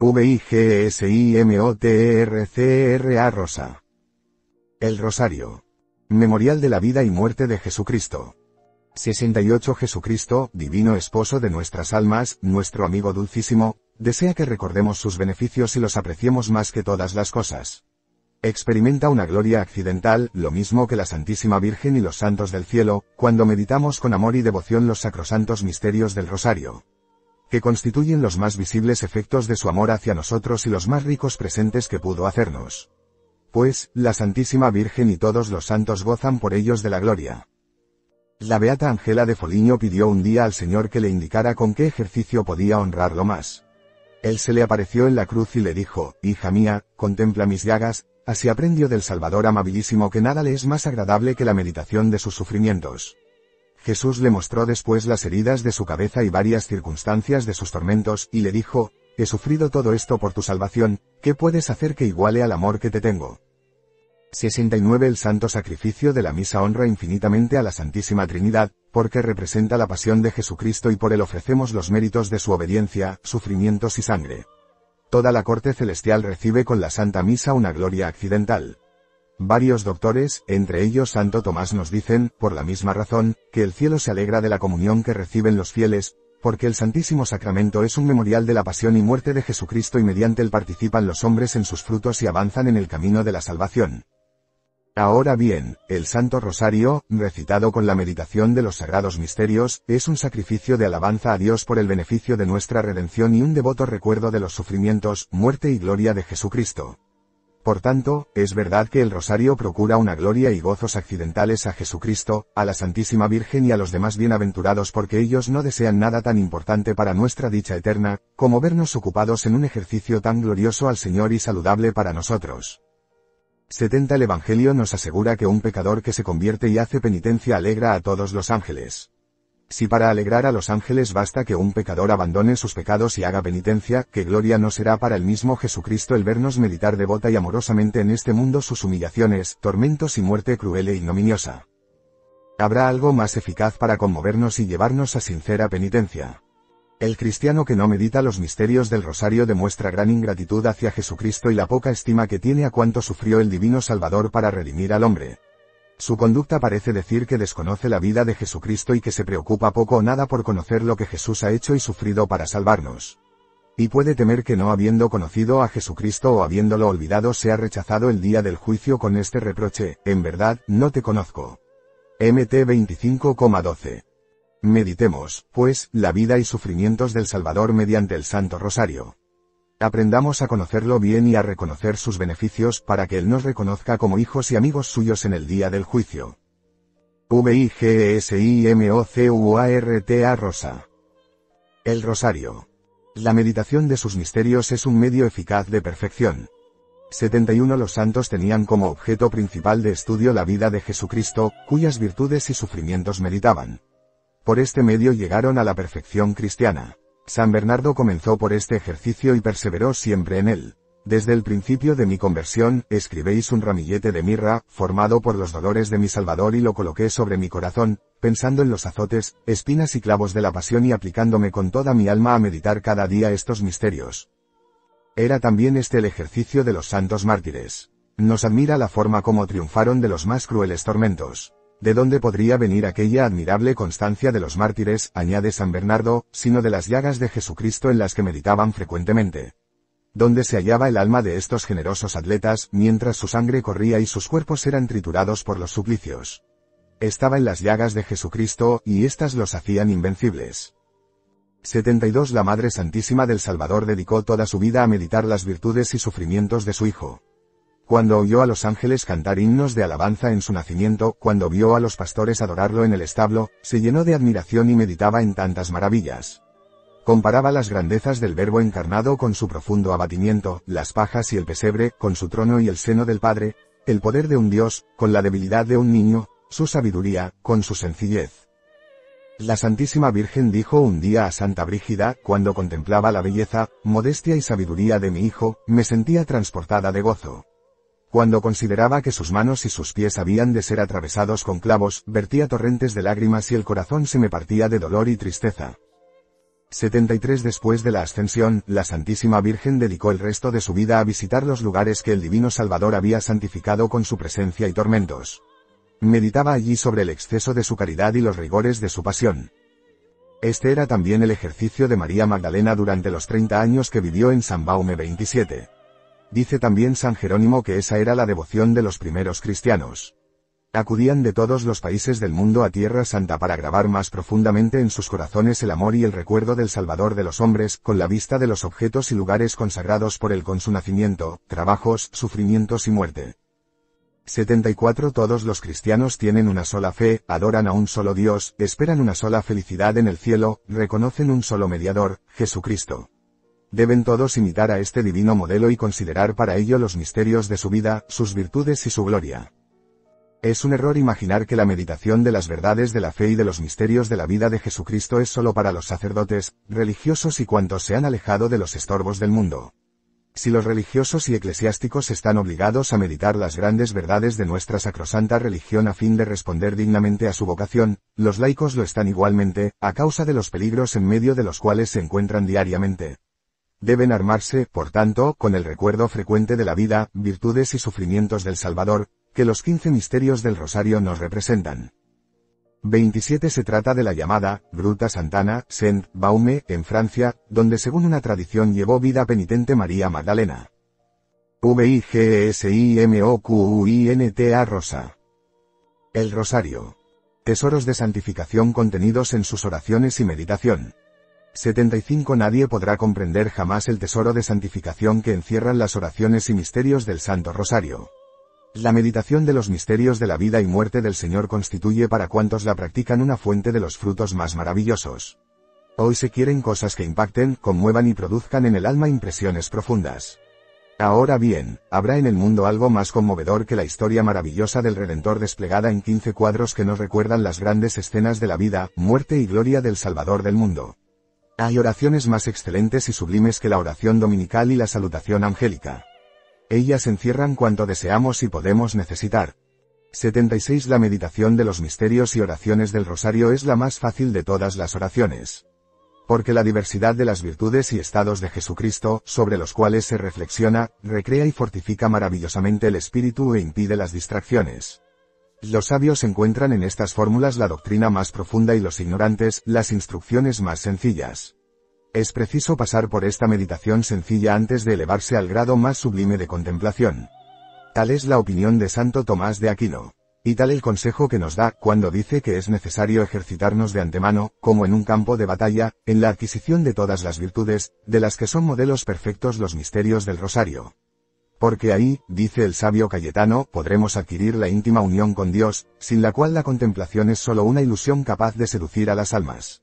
VIGSIMOTERCRA Rosa. El Rosario. Memorial de la vida y muerte de Jesucristo. 68 Jesucristo, divino esposo de nuestras almas, nuestro amigo dulcísimo, desea que recordemos sus beneficios y los apreciemos más que todas las cosas. Experimenta una gloria accidental, lo mismo que la Santísima Virgen y los santos del cielo, cuando meditamos con amor y devoción los sacrosantos misterios del Rosario que constituyen los más visibles efectos de su amor hacia nosotros y los más ricos presentes que pudo hacernos. Pues, la Santísima Virgen y todos los santos gozan por ellos de la gloria. La beata Angela de Foligno pidió un día al Señor que le indicara con qué ejercicio podía honrarlo más. Él se le apareció en la cruz y le dijo, Hija mía, contempla mis llagas, así aprendió del Salvador amabilísimo que nada le es más agradable que la meditación de sus sufrimientos. Jesús le mostró después las heridas de su cabeza y varias circunstancias de sus tormentos, y le dijo, He sufrido todo esto por tu salvación, ¿qué puedes hacer que iguale al amor que te tengo? 69 El santo sacrificio de la misa honra infinitamente a la Santísima Trinidad, porque representa la pasión de Jesucristo y por él ofrecemos los méritos de su obediencia, sufrimientos y sangre. Toda la corte celestial recibe con la Santa Misa una gloria accidental. Varios doctores, entre ellos Santo Tomás nos dicen, por la misma razón, que el cielo se alegra de la comunión que reciben los fieles, porque el Santísimo Sacramento es un memorial de la pasión y muerte de Jesucristo y mediante él participan los hombres en sus frutos y avanzan en el camino de la salvación. Ahora bien, el Santo Rosario, recitado con la meditación de los sagrados misterios, es un sacrificio de alabanza a Dios por el beneficio de nuestra redención y un devoto recuerdo de los sufrimientos, muerte y gloria de Jesucristo. Por tanto, es verdad que el rosario procura una gloria y gozos accidentales a Jesucristo, a la Santísima Virgen y a los demás bienaventurados porque ellos no desean nada tan importante para nuestra dicha eterna, como vernos ocupados en un ejercicio tan glorioso al Señor y saludable para nosotros. 70 El Evangelio nos asegura que un pecador que se convierte y hace penitencia alegra a todos los ángeles. Si para alegrar a los ángeles basta que un pecador abandone sus pecados y haga penitencia, que gloria no será para el mismo Jesucristo el vernos meditar devota y amorosamente en este mundo sus humillaciones, tormentos y muerte cruel e ignominiosa. Habrá algo más eficaz para conmovernos y llevarnos a sincera penitencia. El cristiano que no medita los misterios del rosario demuestra gran ingratitud hacia Jesucristo y la poca estima que tiene a cuanto sufrió el divino Salvador para redimir al hombre. Su conducta parece decir que desconoce la vida de Jesucristo y que se preocupa poco o nada por conocer lo que Jesús ha hecho y sufrido para salvarnos. Y puede temer que no habiendo conocido a Jesucristo o habiéndolo olvidado se ha rechazado el día del juicio con este reproche, en verdad, no te conozco. MT 25,12. Meditemos, pues, la vida y sufrimientos del Salvador mediante el Santo Rosario. Aprendamos a conocerlo bien y a reconocer sus beneficios para que Él nos reconozca como hijos y amigos suyos en el día del juicio. v i i m o c u a r a Rosa. El Rosario. La meditación de sus misterios es un medio eficaz de perfección. 71 Los santos tenían como objeto principal de estudio la vida de Jesucristo, cuyas virtudes y sufrimientos meditaban. Por este medio llegaron a la perfección cristiana. San Bernardo comenzó por este ejercicio y perseveró siempre en él. Desde el principio de mi conversión, escribéis un ramillete de mirra, formado por los dolores de mi Salvador y lo coloqué sobre mi corazón, pensando en los azotes, espinas y clavos de la pasión y aplicándome con toda mi alma a meditar cada día estos misterios. Era también este el ejercicio de los santos mártires. Nos admira la forma como triunfaron de los más crueles tormentos. ¿De dónde podría venir aquella admirable constancia de los mártires, añade San Bernardo, sino de las llagas de Jesucristo en las que meditaban frecuentemente? ¿Dónde se hallaba el alma de estos generosos atletas, mientras su sangre corría y sus cuerpos eran triturados por los suplicios? Estaba en las llagas de Jesucristo, y éstas los hacían invencibles. 72 La Madre Santísima del Salvador dedicó toda su vida a meditar las virtudes y sufrimientos de su Hijo cuando oyó a los ángeles cantar himnos de alabanza en su nacimiento, cuando vio a los pastores adorarlo en el establo, se llenó de admiración y meditaba en tantas maravillas. Comparaba las grandezas del Verbo encarnado con su profundo abatimiento, las pajas y el pesebre, con su trono y el seno del Padre, el poder de un Dios, con la debilidad de un niño, su sabiduría, con su sencillez. La Santísima Virgen dijo un día a Santa Brígida, cuando contemplaba la belleza, modestia y sabiduría de mi hijo, me sentía transportada de gozo. Cuando consideraba que sus manos y sus pies habían de ser atravesados con clavos, vertía torrentes de lágrimas y el corazón se me partía de dolor y tristeza. 73 Después de la ascensión, la Santísima Virgen dedicó el resto de su vida a visitar los lugares que el Divino Salvador había santificado con su presencia y tormentos. Meditaba allí sobre el exceso de su caridad y los rigores de su pasión. Este era también el ejercicio de María Magdalena durante los 30 años que vivió en San Baume 27. Dice también San Jerónimo que esa era la devoción de los primeros cristianos. Acudían de todos los países del mundo a Tierra Santa para grabar más profundamente en sus corazones el amor y el recuerdo del Salvador de los hombres, con la vista de los objetos y lugares consagrados por él con su nacimiento, trabajos, sufrimientos y muerte. 74 Todos los cristianos tienen una sola fe, adoran a un solo Dios, esperan una sola felicidad en el cielo, reconocen un solo mediador, Jesucristo. Deben todos imitar a este divino modelo y considerar para ello los misterios de su vida, sus virtudes y su gloria. Es un error imaginar que la meditación de las verdades de la fe y de los misterios de la vida de Jesucristo es solo para los sacerdotes, religiosos y cuantos se han alejado de los estorbos del mundo. Si los religiosos y eclesiásticos están obligados a meditar las grandes verdades de nuestra sacrosanta religión a fin de responder dignamente a su vocación, los laicos lo están igualmente, a causa de los peligros en medio de los cuales se encuentran diariamente. Deben armarse, por tanto, con el recuerdo frecuente de la vida, virtudes y sufrimientos del Salvador, que los 15 misterios del Rosario nos representan. 27 Se trata de la llamada Gruta Santana, Saint-Baume, en Francia, donde según una tradición llevó vida penitente María Magdalena. V-I-G-S-I-M-O-Q-U-I-N-T-A Rosa. El Rosario. Tesoros de santificación contenidos en sus oraciones y meditación. 75 Nadie podrá comprender jamás el tesoro de santificación que encierran las oraciones y misterios del Santo Rosario. La meditación de los misterios de la vida y muerte del Señor constituye para cuantos la practican una fuente de los frutos más maravillosos. Hoy se quieren cosas que impacten, conmuevan y produzcan en el alma impresiones profundas. Ahora bien, habrá en el mundo algo más conmovedor que la historia maravillosa del Redentor desplegada en 15 cuadros que nos recuerdan las grandes escenas de la vida, muerte y gloria del Salvador del mundo. Hay oraciones más excelentes y sublimes que la oración dominical y la salutación angélica. Ellas encierran cuanto deseamos y podemos necesitar. 76. La meditación de los misterios y oraciones del rosario es la más fácil de todas las oraciones. Porque la diversidad de las virtudes y estados de Jesucristo, sobre los cuales se reflexiona, recrea y fortifica maravillosamente el espíritu e impide las distracciones. Los sabios encuentran en estas fórmulas la doctrina más profunda y los ignorantes, las instrucciones más sencillas. Es preciso pasar por esta meditación sencilla antes de elevarse al grado más sublime de contemplación. Tal es la opinión de Santo Tomás de Aquino. Y tal el consejo que nos da cuando dice que es necesario ejercitarnos de antemano, como en un campo de batalla, en la adquisición de todas las virtudes, de las que son modelos perfectos los misterios del rosario. Porque ahí, dice el sabio Cayetano, podremos adquirir la íntima unión con Dios, sin la cual la contemplación es sólo una ilusión capaz de seducir a las almas.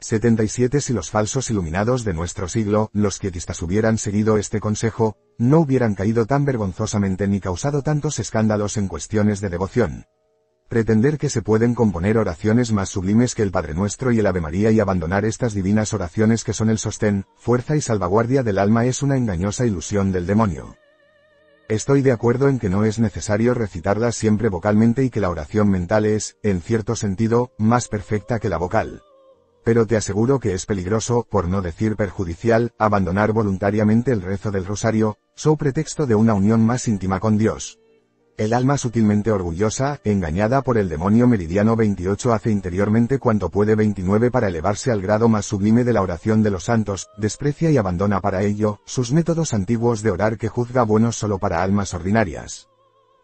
77 Si los falsos iluminados de nuestro siglo, los quietistas hubieran seguido este consejo, no hubieran caído tan vergonzosamente ni causado tantos escándalos en cuestiones de devoción. Pretender que se pueden componer oraciones más sublimes que el Padre Nuestro y el Ave María y abandonar estas divinas oraciones que son el sostén, fuerza y salvaguardia del alma es una engañosa ilusión del demonio. Estoy de acuerdo en que no es necesario recitarlas siempre vocalmente y que la oración mental es, en cierto sentido, más perfecta que la vocal. Pero te aseguro que es peligroso, por no decir perjudicial, abandonar voluntariamente el rezo del rosario, so pretexto de una unión más íntima con Dios. El alma sutilmente orgullosa, engañada por el demonio meridiano 28 hace interiormente cuanto puede 29 para elevarse al grado más sublime de la oración de los santos, desprecia y abandona para ello, sus métodos antiguos de orar que juzga buenos solo para almas ordinarias.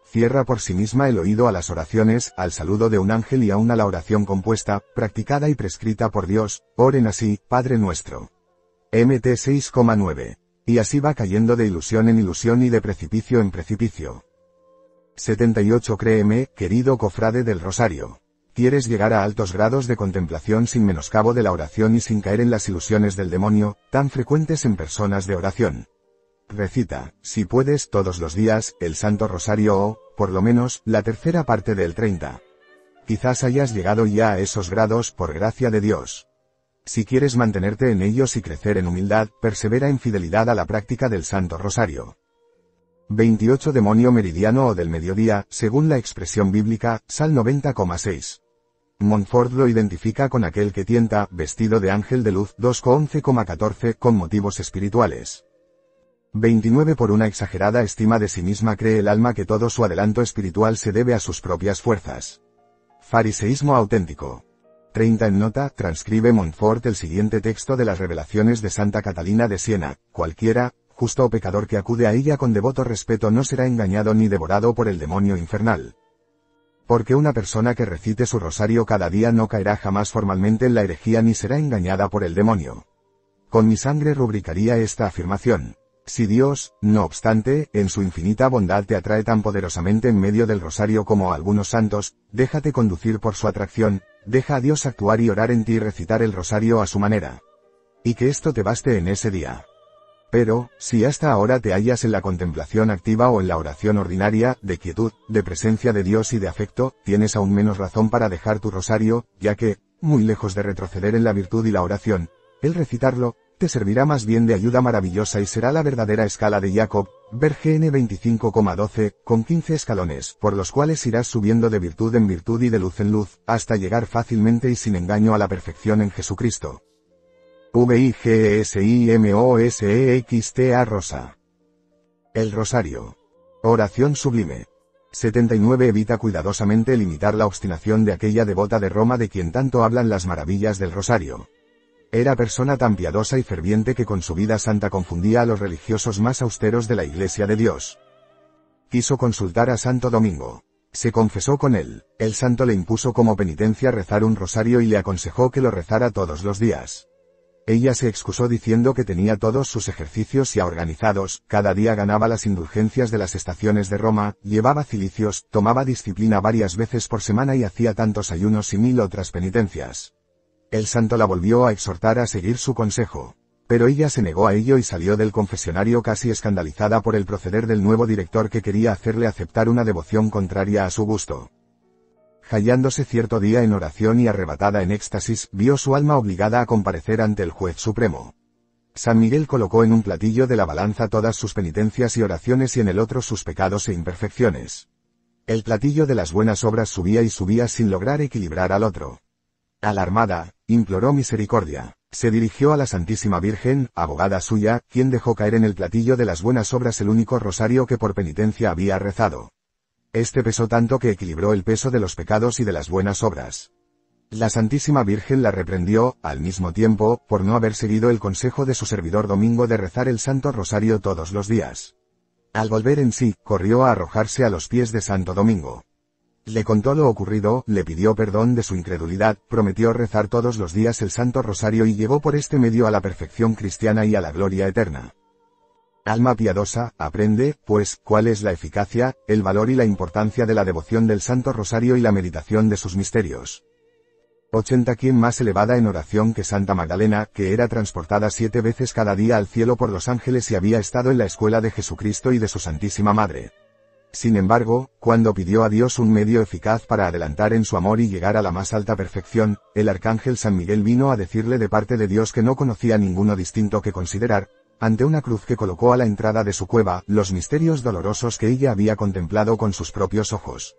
Cierra por sí misma el oído a las oraciones, al saludo de un ángel y aún a la oración compuesta, practicada y prescrita por Dios, oren así, Padre nuestro. MT 6,9. Y así va cayendo de ilusión en ilusión y de precipicio en precipicio. 78 Créeme, querido cofrade del Rosario. Quieres llegar a altos grados de contemplación sin menoscabo de la oración y sin caer en las ilusiones del demonio, tan frecuentes en personas de oración. Recita, si puedes, todos los días, el Santo Rosario o, oh, por lo menos, la tercera parte del 30. Quizás hayas llegado ya a esos grados por gracia de Dios. Si quieres mantenerte en ellos y crecer en humildad, persevera en fidelidad a la práctica del Santo Rosario. 28 demonio meridiano o del mediodía, según la expresión bíblica, Sal 90,6. Montfort lo identifica con aquel que tienta, vestido de ángel de luz 2,11,14 con motivos espirituales. 29 Por una exagerada estima de sí misma cree el alma que todo su adelanto espiritual se debe a sus propias fuerzas. Fariseísmo auténtico. 30 En nota, transcribe Montfort el siguiente texto de las revelaciones de Santa Catalina de Siena, cualquiera, justo o pecador que acude a ella con devoto respeto no será engañado ni devorado por el demonio infernal. Porque una persona que recite su rosario cada día no caerá jamás formalmente en la herejía ni será engañada por el demonio. Con mi sangre rubricaría esta afirmación. Si Dios, no obstante, en su infinita bondad te atrae tan poderosamente en medio del rosario como a algunos santos, déjate conducir por su atracción, deja a Dios actuar y orar en ti y recitar el rosario a su manera. Y que esto te baste en ese día. Pero, si hasta ahora te hallas en la contemplación activa o en la oración ordinaria, de quietud, de presencia de Dios y de afecto, tienes aún menos razón para dejar tu rosario, ya que, muy lejos de retroceder en la virtud y la oración, el recitarlo, te servirá más bien de ayuda maravillosa y será la verdadera escala de Jacob, ver GN 25,12, con 15 escalones, por los cuales irás subiendo de virtud en virtud y de luz en luz, hasta llegar fácilmente y sin engaño a la perfección en Jesucristo. A Rosa. El Rosario. Oración sublime. 79 Evita cuidadosamente limitar la obstinación de aquella devota de Roma de quien tanto hablan las maravillas del Rosario. Era persona tan piadosa y ferviente que con su vida santa confundía a los religiosos más austeros de la Iglesia de Dios. Quiso consultar a Santo Domingo. Se confesó con él, el santo le impuso como penitencia rezar un rosario y le aconsejó que lo rezara todos los días. Ella se excusó diciendo que tenía todos sus ejercicios ya organizados, cada día ganaba las indulgencias de las estaciones de Roma, llevaba cilicios, tomaba disciplina varias veces por semana y hacía tantos ayunos y mil otras penitencias. El santo la volvió a exhortar a seguir su consejo. Pero ella se negó a ello y salió del confesionario casi escandalizada por el proceder del nuevo director que quería hacerle aceptar una devoción contraria a su gusto callándose cierto día en oración y arrebatada en éxtasis, vio su alma obligada a comparecer ante el juez supremo. San Miguel colocó en un platillo de la balanza todas sus penitencias y oraciones y en el otro sus pecados e imperfecciones. El platillo de las buenas obras subía y subía sin lograr equilibrar al otro. Alarmada, imploró misericordia. Se dirigió a la Santísima Virgen, abogada suya, quien dejó caer en el platillo de las buenas obras el único rosario que por penitencia había rezado. Este pesó tanto que equilibró el peso de los pecados y de las buenas obras. La Santísima Virgen la reprendió, al mismo tiempo, por no haber seguido el consejo de su servidor Domingo de rezar el Santo Rosario todos los días. Al volver en sí, corrió a arrojarse a los pies de Santo Domingo. Le contó lo ocurrido, le pidió perdón de su incredulidad, prometió rezar todos los días el Santo Rosario y llegó por este medio a la perfección cristiana y a la gloria eterna. Alma piadosa, aprende, pues, cuál es la eficacia, el valor y la importancia de la devoción del Santo Rosario y la meditación de sus misterios. 80 Quien más elevada en oración que Santa Magdalena, que era transportada siete veces cada día al cielo por los ángeles y había estado en la escuela de Jesucristo y de su Santísima Madre. Sin embargo, cuando pidió a Dios un medio eficaz para adelantar en su amor y llegar a la más alta perfección, el arcángel San Miguel vino a decirle de parte de Dios que no conocía ninguno distinto que considerar, ante una cruz que colocó a la entrada de su cueva, los misterios dolorosos que ella había contemplado con sus propios ojos.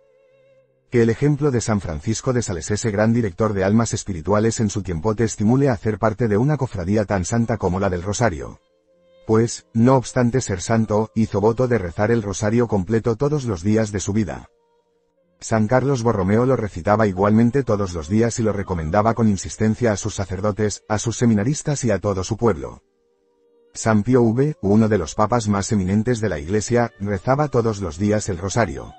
Que el ejemplo de San Francisco de Sales ese gran director de almas espirituales en su tiempo te estimule a hacer parte de una cofradía tan santa como la del Rosario. Pues, no obstante ser santo, hizo voto de rezar el Rosario completo todos los días de su vida. San Carlos Borromeo lo recitaba igualmente todos los días y lo recomendaba con insistencia a sus sacerdotes, a sus seminaristas y a todo su pueblo. San Pio V, uno de los papas más eminentes de la Iglesia, rezaba todos los días el rosario.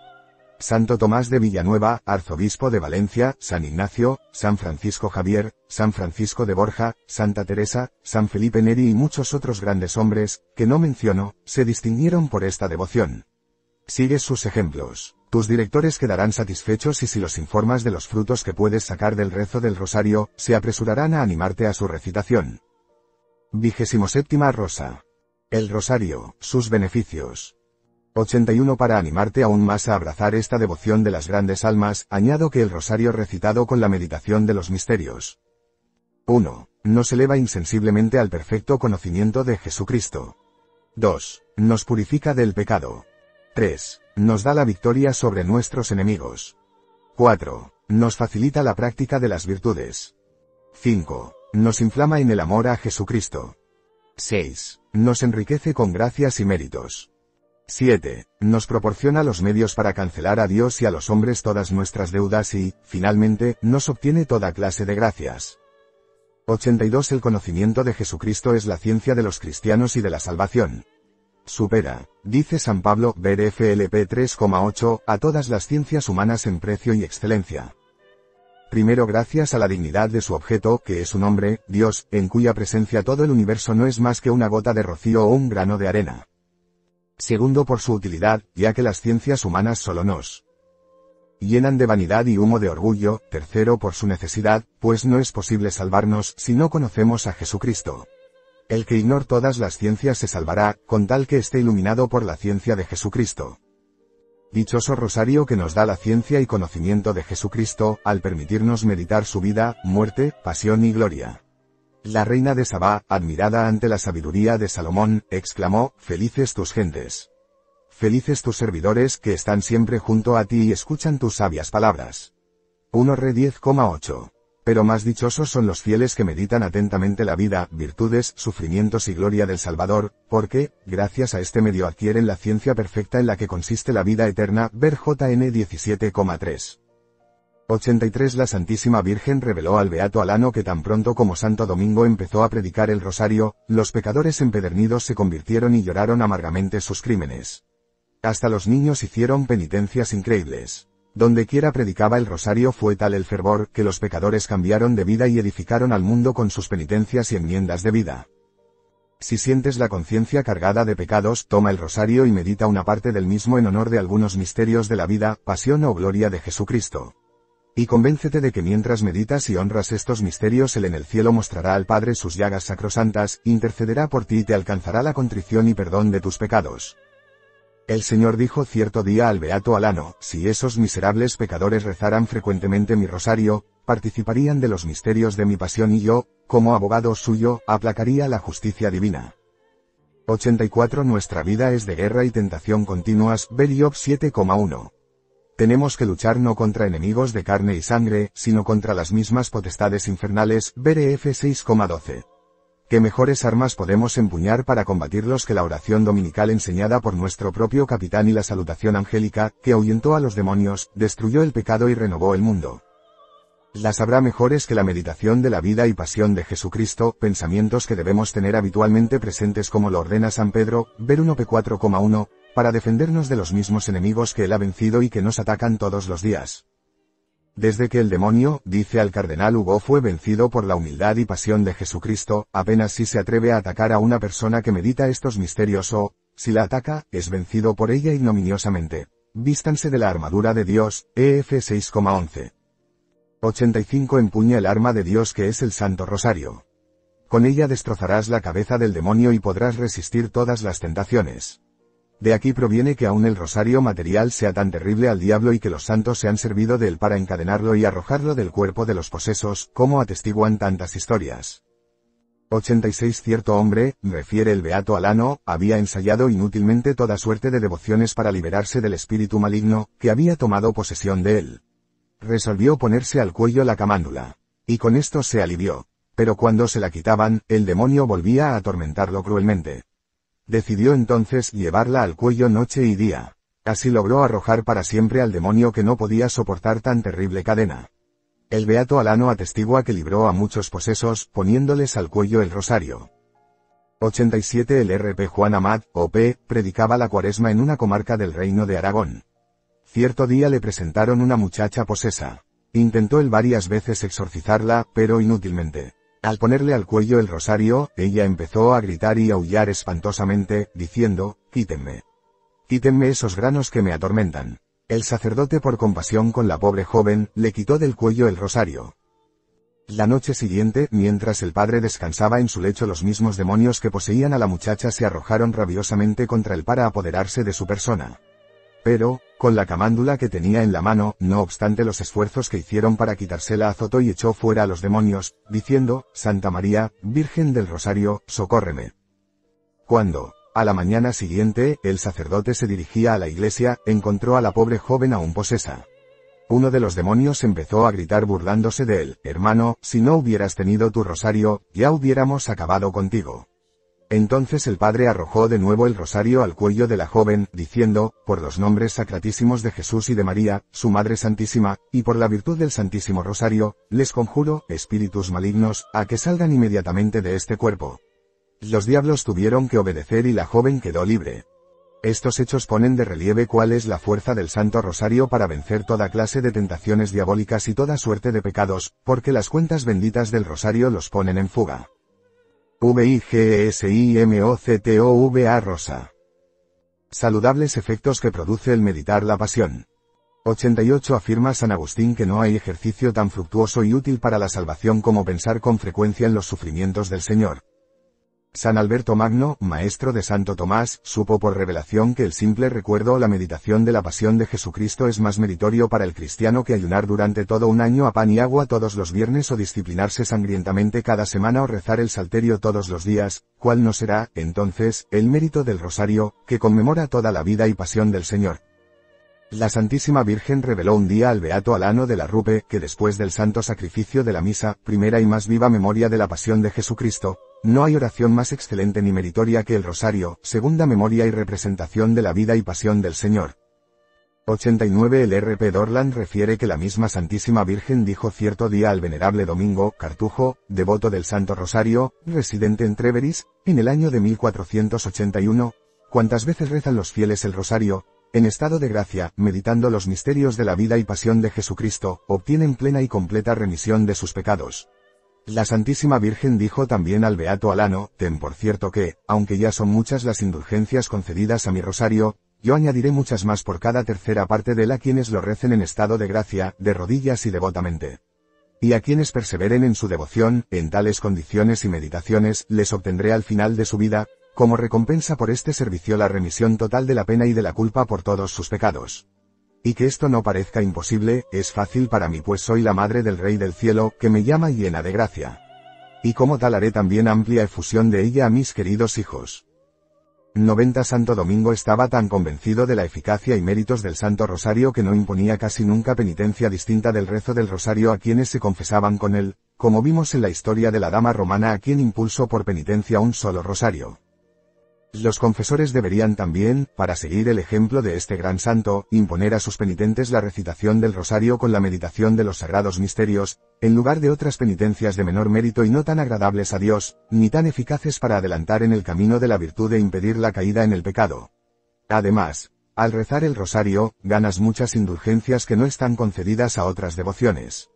Santo Tomás de Villanueva, arzobispo de Valencia, San Ignacio, San Francisco Javier, San Francisco de Borja, Santa Teresa, San Felipe Neri y muchos otros grandes hombres, que no menciono, se distinguieron por esta devoción. Sigue sus ejemplos. Tus directores quedarán satisfechos y si los informas de los frutos que puedes sacar del rezo del rosario, se apresurarán a animarte a su recitación. 27 Rosa. El Rosario, sus beneficios. 81 Para animarte aún más a abrazar esta devoción de las grandes almas, añado que el rosario recitado con la meditación de los misterios. 1. Nos eleva insensiblemente al perfecto conocimiento de Jesucristo. 2. Nos purifica del pecado. 3. Nos da la victoria sobre nuestros enemigos. 4. Nos facilita la práctica de las virtudes. 5. Nos inflama en el amor a Jesucristo. 6. Nos enriquece con gracias y méritos. 7. Nos proporciona los medios para cancelar a Dios y a los hombres todas nuestras deudas y, finalmente, nos obtiene toda clase de gracias. 82. El conocimiento de Jesucristo es la ciencia de los cristianos y de la salvación. Supera, dice San Pablo, FLP 3,8, a todas las ciencias humanas en precio y excelencia primero gracias a la dignidad de su objeto, que es un hombre, Dios, en cuya presencia todo el universo no es más que una gota de rocío o un grano de arena. Segundo por su utilidad, ya que las ciencias humanas solo nos llenan de vanidad y humo de orgullo, tercero por su necesidad, pues no es posible salvarnos si no conocemos a Jesucristo. El que ignore todas las ciencias se salvará, con tal que esté iluminado por la ciencia de Jesucristo dichoso rosario que nos da la ciencia y conocimiento de Jesucristo, al permitirnos meditar su vida, muerte, pasión y gloria. La reina de Sabá, admirada ante la sabiduría de Salomón, exclamó, Felices tus gentes. Felices tus servidores que están siempre junto a ti y escuchan tus sabias palabras. 1 Re 10,8 pero más dichosos son los fieles que meditan atentamente la vida, virtudes, sufrimientos y gloria del Salvador, porque, gracias a este medio adquieren la ciencia perfecta en la que consiste la vida eterna, ver JN 17,3. 83 La Santísima Virgen reveló al Beato Alano que tan pronto como Santo Domingo empezó a predicar el rosario, los pecadores empedernidos se convirtieron y lloraron amargamente sus crímenes. Hasta los niños hicieron penitencias increíbles. Donde quiera predicaba el rosario fue tal el fervor que los pecadores cambiaron de vida y edificaron al mundo con sus penitencias y enmiendas de vida. Si sientes la conciencia cargada de pecados, toma el rosario y medita una parte del mismo en honor de algunos misterios de la vida, pasión o gloria de Jesucristo. Y convéncete de que mientras meditas y honras estos misterios, Él en el cielo mostrará al Padre sus llagas sacrosantas, intercederá por ti y te alcanzará la contrición y perdón de tus pecados. El Señor dijo cierto día al beato Alano, si esos miserables pecadores rezaran frecuentemente mi rosario, participarían de los misterios de mi pasión y yo, como abogado suyo, aplacaría la justicia divina. 84 Nuestra vida es de guerra y tentación continuas, Beriob 7,1. Tenemos que luchar no contra enemigos de carne y sangre, sino contra las mismas potestades infernales, Beref 6,12. ¿Qué mejores armas podemos empuñar para combatirlos que la oración dominical enseñada por nuestro propio capitán y la salutación angélica, que ahuyentó a los demonios, destruyó el pecado y renovó el mundo? Las habrá mejores que la meditación de la vida y pasión de Jesucristo, pensamientos que debemos tener habitualmente presentes como lo ordena San Pedro, ver 1p4,1, para defendernos de los mismos enemigos que él ha vencido y que nos atacan todos los días. Desde que el demonio, dice al cardenal Hugo, fue vencido por la humildad y pasión de Jesucristo, apenas si se atreve a atacar a una persona que medita estos misterios o, si la ataca, es vencido por ella ignominiosamente. Vístanse de la armadura de Dios, EF 6,11. 85 Empuña el arma de Dios que es el Santo Rosario. Con ella destrozarás la cabeza del demonio y podrás resistir todas las tentaciones. De aquí proviene que aún el rosario material sea tan terrible al diablo y que los santos se han servido de él para encadenarlo y arrojarlo del cuerpo de los posesos, como atestiguan tantas historias. 86 Cierto hombre, refiere el beato Alano, había ensayado inútilmente toda suerte de devociones para liberarse del espíritu maligno, que había tomado posesión de él. Resolvió ponerse al cuello la camándula. Y con esto se alivió. Pero cuando se la quitaban, el demonio volvía a atormentarlo cruelmente. Decidió entonces llevarla al cuello noche y día. Así logró arrojar para siempre al demonio que no podía soportar tan terrible cadena. El beato Alano atestigua que libró a muchos posesos, poniéndoles al cuello el rosario. 87 El RP Juan Amat, OP, predicaba la cuaresma en una comarca del reino de Aragón. Cierto día le presentaron una muchacha posesa. Intentó él varias veces exorcizarla, pero inútilmente. Al ponerle al cuello el rosario, ella empezó a gritar y aullar espantosamente, diciendo, Quítenme. Quítenme esos granos que me atormentan. El sacerdote por compasión con la pobre joven, le quitó del cuello el rosario. La noche siguiente, mientras el padre descansaba en su lecho, los mismos demonios que poseían a la muchacha se arrojaron rabiosamente contra él para apoderarse de su persona. Pero, con la camándula que tenía en la mano, no obstante los esfuerzos que hicieron para quitársela azotó y echó fuera a los demonios, diciendo, Santa María, Virgen del Rosario, socórreme. Cuando, a la mañana siguiente, el sacerdote se dirigía a la iglesia, encontró a la pobre joven aún posesa. Uno de los demonios empezó a gritar burlándose de él, hermano, si no hubieras tenido tu rosario, ya hubiéramos acabado contigo. Entonces el padre arrojó de nuevo el rosario al cuello de la joven, diciendo, por los nombres sacratísimos de Jesús y de María, su Madre Santísima, y por la virtud del Santísimo Rosario, les conjuro, espíritus malignos, a que salgan inmediatamente de este cuerpo. Los diablos tuvieron que obedecer y la joven quedó libre. Estos hechos ponen de relieve cuál es la fuerza del Santo Rosario para vencer toda clase de tentaciones diabólicas y toda suerte de pecados, porque las cuentas benditas del Rosario los ponen en fuga. VIGSIMOCTOVA rosa. Saludables efectos que produce el meditar la pasión. 88 afirma San Agustín que no hay ejercicio tan fructuoso y útil para la salvación como pensar con frecuencia en los sufrimientos del Señor, San Alberto Magno, maestro de Santo Tomás, supo por revelación que el simple recuerdo o la meditación de la pasión de Jesucristo es más meritorio para el cristiano que ayunar durante todo un año a pan y agua todos los viernes o disciplinarse sangrientamente cada semana o rezar el salterio todos los días, cuál no será, entonces, el mérito del rosario, que conmemora toda la vida y pasión del Señor. La Santísima Virgen reveló un día al Beato Alano de la Rupe que después del santo sacrificio de la misa, primera y más viva memoria de la pasión de Jesucristo, no hay oración más excelente ni meritoria que el rosario, segunda memoria y representación de la vida y pasión del Señor. 89 El RP Dorland refiere que la misma Santísima Virgen dijo cierto día al venerable Domingo Cartujo, devoto del Santo Rosario, residente en Treveris, en el año de 1481, cuántas veces rezan los fieles el rosario, en estado de gracia, meditando los misterios de la vida y pasión de Jesucristo, obtienen plena y completa remisión de sus pecados. La Santísima Virgen dijo también al Beato Alano, ten por cierto que, aunque ya son muchas las indulgencias concedidas a mi rosario, yo añadiré muchas más por cada tercera parte de la quienes lo recen en estado de gracia, de rodillas y devotamente. Y a quienes perseveren en su devoción, en tales condiciones y meditaciones, les obtendré al final de su vida, como recompensa por este servicio la remisión total de la pena y de la culpa por todos sus pecados. Y que esto no parezca imposible, es fácil para mí pues soy la madre del Rey del Cielo, que me llama llena de gracia. Y como tal haré también amplia efusión de ella a mis queridos hijos. 90 Santo Domingo estaba tan convencido de la eficacia y méritos del Santo Rosario que no imponía casi nunca penitencia distinta del rezo del Rosario a quienes se confesaban con él, como vimos en la historia de la dama romana a quien impulsó por penitencia un solo rosario. Los confesores deberían también, para seguir el ejemplo de este gran santo, imponer a sus penitentes la recitación del rosario con la meditación de los sagrados misterios, en lugar de otras penitencias de menor mérito y no tan agradables a Dios, ni tan eficaces para adelantar en el camino de la virtud e impedir la caída en el pecado. Además, al rezar el rosario, ganas muchas indulgencias que no están concedidas a otras devociones.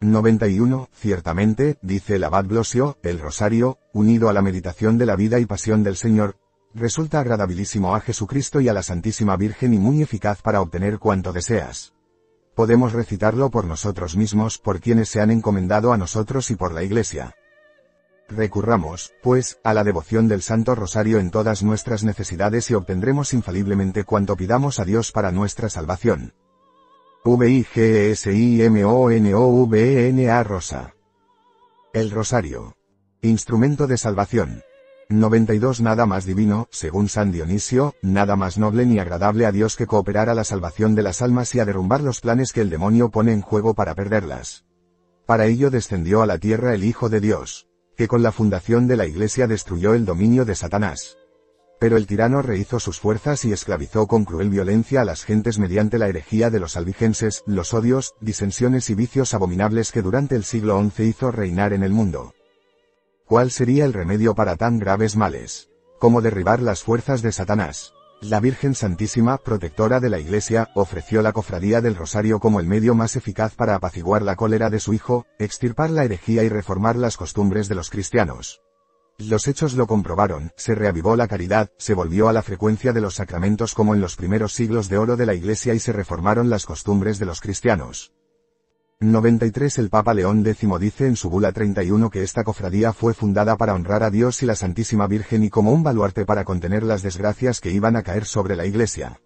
91. Ciertamente, dice el abad Blosio, el rosario, unido a la meditación de la vida y pasión del Señor, resulta agradabilísimo a Jesucristo y a la Santísima Virgen y muy eficaz para obtener cuanto deseas. Podemos recitarlo por nosotros mismos, por quienes se han encomendado a nosotros y por la Iglesia. Recurramos, pues, a la devoción del Santo Rosario en todas nuestras necesidades y obtendremos infaliblemente cuanto pidamos a Dios para nuestra salvación. V-I-G-S-I-M-O-N-O-V-E-N-A Rosa. El Rosario. Instrumento de salvación. 92 Nada más divino, según San Dionisio, nada más noble ni agradable a Dios que cooperar a la salvación de las almas y a derrumbar los planes que el demonio pone en juego para perderlas. Para ello descendió a la tierra el Hijo de Dios, que con la fundación de la Iglesia destruyó el dominio de Satanás. Pero el tirano rehizo sus fuerzas y esclavizó con cruel violencia a las gentes mediante la herejía de los albigenses, los odios, disensiones y vicios abominables que durante el siglo XI hizo reinar en el mundo. ¿Cuál sería el remedio para tan graves males? ¿Cómo derribar las fuerzas de Satanás? La Virgen Santísima, protectora de la Iglesia, ofreció la cofradía del Rosario como el medio más eficaz para apaciguar la cólera de su hijo, extirpar la herejía y reformar las costumbres de los cristianos. Los hechos lo comprobaron, se reavivó la caridad, se volvió a la frecuencia de los sacramentos como en los primeros siglos de oro de la Iglesia y se reformaron las costumbres de los cristianos. 93 El Papa León X dice en su bula 31 que esta cofradía fue fundada para honrar a Dios y la Santísima Virgen y como un baluarte para contener las desgracias que iban a caer sobre la Iglesia.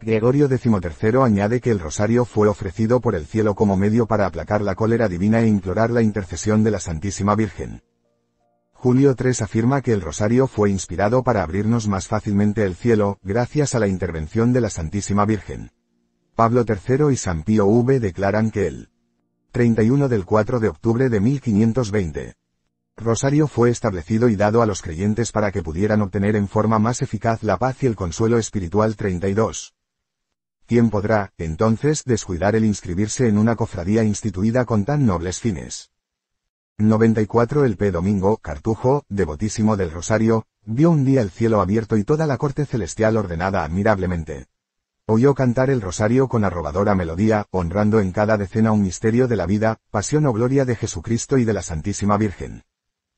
Gregorio XIII añade que el rosario fue ofrecido por el cielo como medio para aplacar la cólera divina e implorar la intercesión de la Santísima Virgen. Julio III afirma que el rosario fue inspirado para abrirnos más fácilmente el cielo, gracias a la intervención de la Santísima Virgen. Pablo III y San Pío V declaran que el 31 del 4 de octubre de 1520. Rosario fue establecido y dado a los creyentes para que pudieran obtener en forma más eficaz la paz y el consuelo espiritual 32. ¿Quién podrá, entonces, descuidar el inscribirse en una cofradía instituida con tan nobles fines? 94 El P. Domingo, Cartujo, devotísimo del Rosario, vio un día el cielo abierto y toda la corte celestial ordenada admirablemente. Oyó cantar el rosario con arrobadora melodía, honrando en cada decena un misterio de la vida, pasión o gloria de Jesucristo y de la Santísima Virgen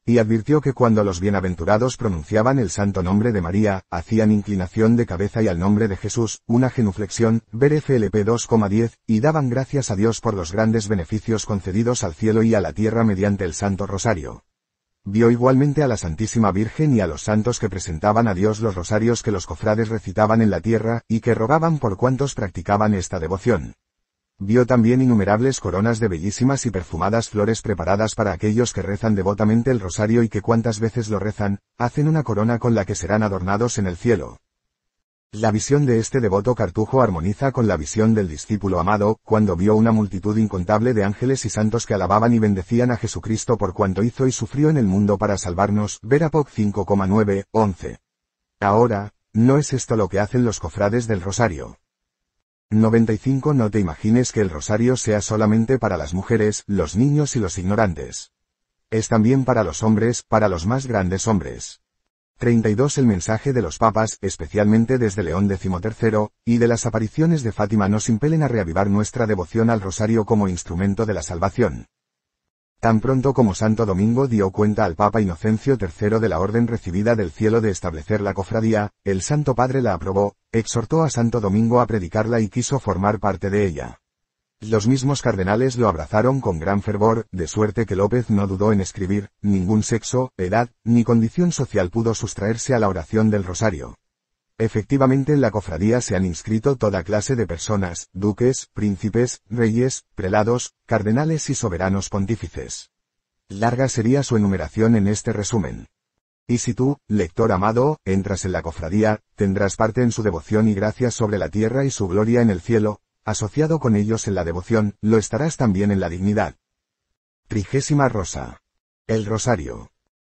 y advirtió que cuando los bienaventurados pronunciaban el santo nombre de María, hacían inclinación de cabeza y al nombre de Jesús, una genuflexión, ver FLP 2,10, y daban gracias a Dios por los grandes beneficios concedidos al cielo y a la tierra mediante el Santo Rosario. Vio igualmente a la Santísima Virgen y a los santos que presentaban a Dios los rosarios que los cofrades recitaban en la tierra, y que rogaban por cuantos practicaban esta devoción. Vio también innumerables coronas de bellísimas y perfumadas flores preparadas para aquellos que rezan devotamente el rosario y que cuantas veces lo rezan, hacen una corona con la que serán adornados en el cielo. La visión de este devoto cartujo armoniza con la visión del discípulo amado, cuando vio una multitud incontable de ángeles y santos que alababan y bendecían a Jesucristo por cuanto hizo y sufrió en el mundo para salvarnos. Verapoc 5,9, 11. Ahora, no es esto lo que hacen los cofrades del Rosario. 95 No te imagines que el rosario sea solamente para las mujeres, los niños y los ignorantes. Es también para los hombres, para los más grandes hombres. 32 El mensaje de los papas, especialmente desde León XIII, y de las apariciones de Fátima nos impelen a reavivar nuestra devoción al rosario como instrumento de la salvación. Tan pronto como Santo Domingo dio cuenta al Papa Inocencio III de la orden recibida del cielo de establecer la cofradía, el Santo Padre la aprobó, exhortó a Santo Domingo a predicarla y quiso formar parte de ella. Los mismos cardenales lo abrazaron con gran fervor, de suerte que López no dudó en escribir, ningún sexo, edad, ni condición social pudo sustraerse a la oración del rosario. Efectivamente en la cofradía se han inscrito toda clase de personas, duques, príncipes, reyes, prelados, cardenales y soberanos pontífices. Larga sería su enumeración en este resumen. Y si tú, lector amado, entras en la cofradía, tendrás parte en su devoción y gracias sobre la tierra y su gloria en el cielo, asociado con ellos en la devoción, lo estarás también en la dignidad. Trigésima Rosa. El Rosario.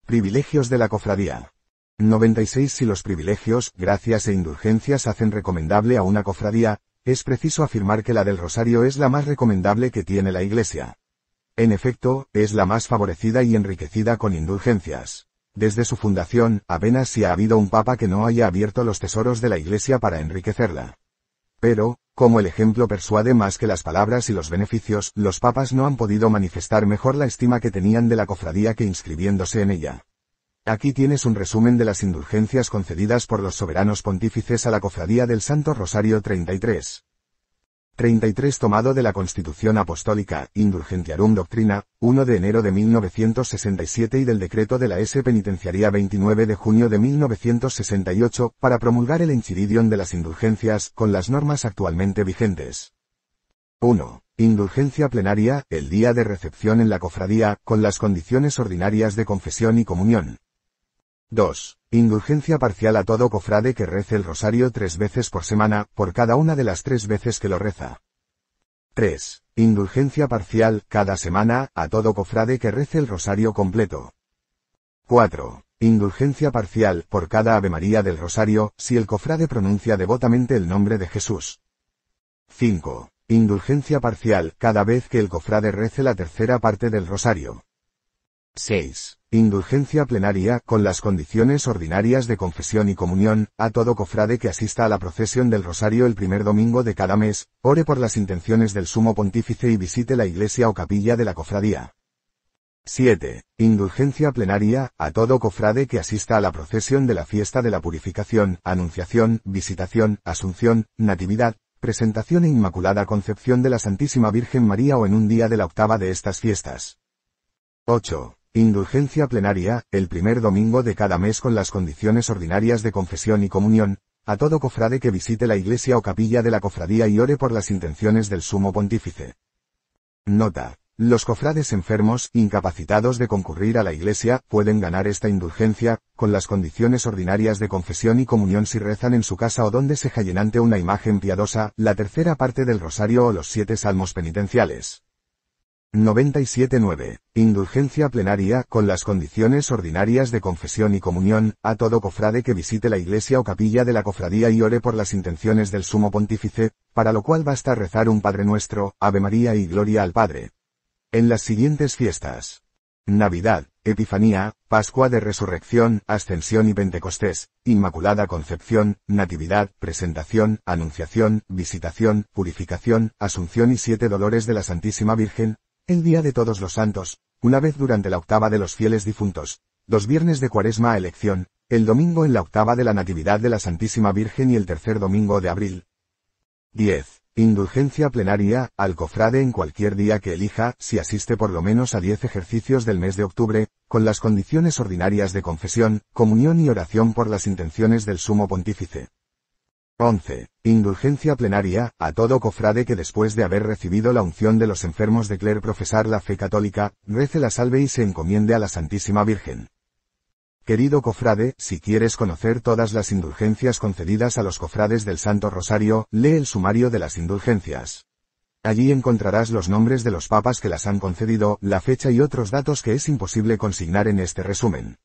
Privilegios de la cofradía. 96. Si los privilegios, gracias e indulgencias hacen recomendable a una cofradía, es preciso afirmar que la del Rosario es la más recomendable que tiene la Iglesia. En efecto, es la más favorecida y enriquecida con indulgencias. Desde su fundación, apenas si ha habido un papa que no haya abierto los tesoros de la Iglesia para enriquecerla. Pero, como el ejemplo persuade más que las palabras y los beneficios, los papas no han podido manifestar mejor la estima que tenían de la cofradía que inscribiéndose en ella. Aquí tienes un resumen de las indulgencias concedidas por los soberanos pontífices a la Cofradía del Santo Rosario 33. 33 tomado de la Constitución Apostólica, Indulgentiarum Doctrina, 1 de enero de 1967 y del decreto de la S. Penitenciaría 29 de junio de 1968, para promulgar el Enchiridion de las indulgencias, con las normas actualmente vigentes. 1. Indulgencia plenaria, el día de recepción en la cofradía, con las condiciones ordinarias de confesión y comunión. 2. Indulgencia parcial a todo cofrade que rece el rosario tres veces por semana, por cada una de las tres veces que lo reza. 3. Indulgencia parcial, cada semana, a todo cofrade que rece el rosario completo. 4. Indulgencia parcial, por cada Ave María del Rosario, si el cofrade pronuncia devotamente el nombre de Jesús. 5. Indulgencia parcial, cada vez que el cofrade rece la tercera parte del Rosario. 6. Indulgencia plenaria, con las condiciones ordinarias de confesión y comunión, a todo cofrade que asista a la procesión del Rosario el primer domingo de cada mes, ore por las intenciones del Sumo Pontífice y visite la iglesia o capilla de la cofradía. 7. Indulgencia plenaria, a todo cofrade que asista a la procesión de la fiesta de la purificación, anunciación, visitación, asunción, natividad, presentación e inmaculada concepción de la Santísima Virgen María o en un día de la octava de estas fiestas. 8. Indulgencia plenaria, el primer domingo de cada mes con las condiciones ordinarias de confesión y comunión, a todo cofrade que visite la iglesia o capilla de la cofradía y ore por las intenciones del sumo pontífice. Nota. Los cofrades enfermos, incapacitados de concurrir a la iglesia, pueden ganar esta indulgencia, con las condiciones ordinarias de confesión y comunión si rezan en su casa o donde se hallen ante una imagen piadosa, la tercera parte del rosario o los siete salmos penitenciales. 97.9. Indulgencia plenaria, con las condiciones ordinarias de confesión y comunión, a todo cofrade que visite la iglesia o capilla de la cofradía y ore por las intenciones del sumo pontífice, para lo cual basta rezar un Padre Nuestro, Ave María y Gloria al Padre. En las siguientes fiestas. Navidad, Epifanía, Pascua de Resurrección, Ascensión y Pentecostés, Inmaculada Concepción, Natividad, Presentación, Anunciación, Visitación, Purificación, Asunción y Siete Dolores de la Santísima Virgen, el día de todos los santos, una vez durante la octava de los fieles difuntos, dos viernes de cuaresma a elección, el domingo en la octava de la Natividad de la Santísima Virgen y el tercer domingo de abril. 10. Indulgencia plenaria, al cofrade en cualquier día que elija, si asiste por lo menos a diez ejercicios del mes de octubre, con las condiciones ordinarias de confesión, comunión y oración por las intenciones del sumo pontífice. 11. Indulgencia plenaria, a todo cofrade que después de haber recibido la unción de los enfermos declare profesar la fe católica, rece la salve y se encomiende a la Santísima Virgen. Querido cofrade, si quieres conocer todas las indulgencias concedidas a los cofrades del Santo Rosario, lee el sumario de las indulgencias. Allí encontrarás los nombres de los papas que las han concedido, la fecha y otros datos que es imposible consignar en este resumen.